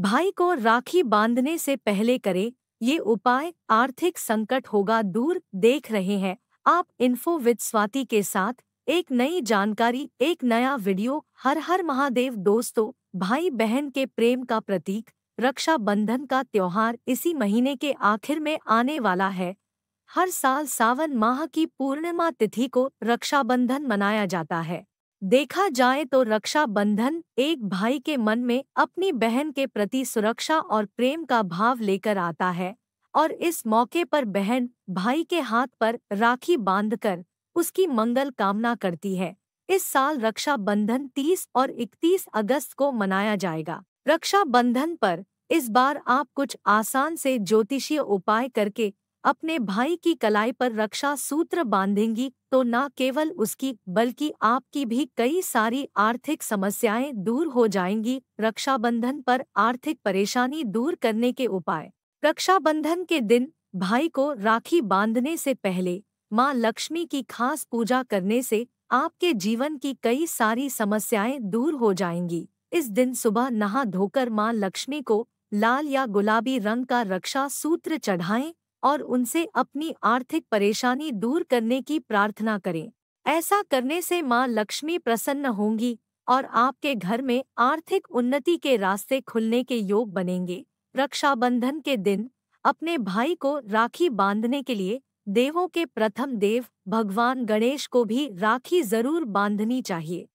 भाई को राखी बांधने से पहले करें ये उपाय आर्थिक संकट होगा दूर देख रहे हैं आप इन्फो विद स्वाति के साथ एक नई जानकारी एक नया वीडियो हर हर महादेव दोस्तों भाई बहन के प्रेम का प्रतीक रक्षा बंधन का त्योहार इसी महीने के आखिर में आने वाला है हर साल सावन माह की पूर्णिमा तिथि को रक्षाबंधन मनाया जाता है देखा जाए तो रक्षा बंधन एक भाई के मन में अपनी बहन के प्रति सुरक्षा और प्रेम का भाव लेकर आता है और इस मौके पर बहन भाई के हाथ पर राखी बांधकर उसकी मंगल कामना करती है इस साल रक्षा बंधन 30 और 31 अगस्त को मनाया जाएगा रक्षा बंधन पर इस बार आप कुछ आसान से ज्योतिषीय उपाय करके अपने भाई की कलाई पर रक्षा सूत्र बांधेंगी तो न केवल उसकी बल्कि आपकी भी कई सारी आर्थिक समस्याएं दूर हो जाएंगी रक्षाबंधन पर आर्थिक परेशानी दूर करने के उपाय रक्षाबंधन के दिन भाई को राखी बांधने से पहले माँ लक्ष्मी की खास पूजा करने से आपके जीवन की कई सारी समस्याएं दूर हो जाएंगी इस दिन सुबह नहा धोकर माँ लक्ष्मी को लाल या गुलाबी रंग का रक्षा सूत्र चढ़ाएं और उनसे अपनी आर्थिक परेशानी दूर करने की प्रार्थना करें ऐसा करने से माँ लक्ष्मी प्रसन्न होंगी और आपके घर में आर्थिक उन्नति के रास्ते खुलने के योग बनेंगे रक्षाबंधन के दिन अपने भाई को राखी बांधने के लिए देवों के प्रथम देव भगवान गणेश को भी राखी जरूर बांधनी चाहिए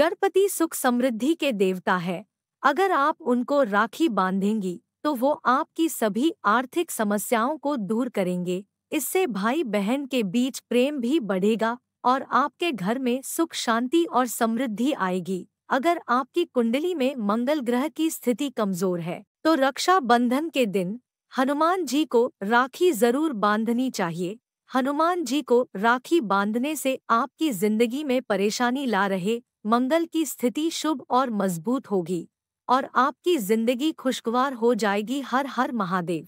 गणपति सुख समृद्धि के देवता है अगर आप उनको राखी बांधेंगी तो वो आपकी सभी आर्थिक समस्याओं को दूर करेंगे इससे भाई बहन के बीच प्रेम भी बढ़ेगा और आपके घर में सुख शांति और समृद्धि आएगी अगर आपकी कुंडली में मंगल ग्रह की स्थिति कमजोर है तो रक्षा बंधन के दिन हनुमान जी को राखी जरूर बांधनी चाहिए हनुमान जी को राखी बांधने से आपकी जिंदगी में परेशानी ला रहे मंगल की स्थिति शुभ और मजबूत होगी और आपकी जिंदगी खुशगवार हो जाएगी हर हर महादेव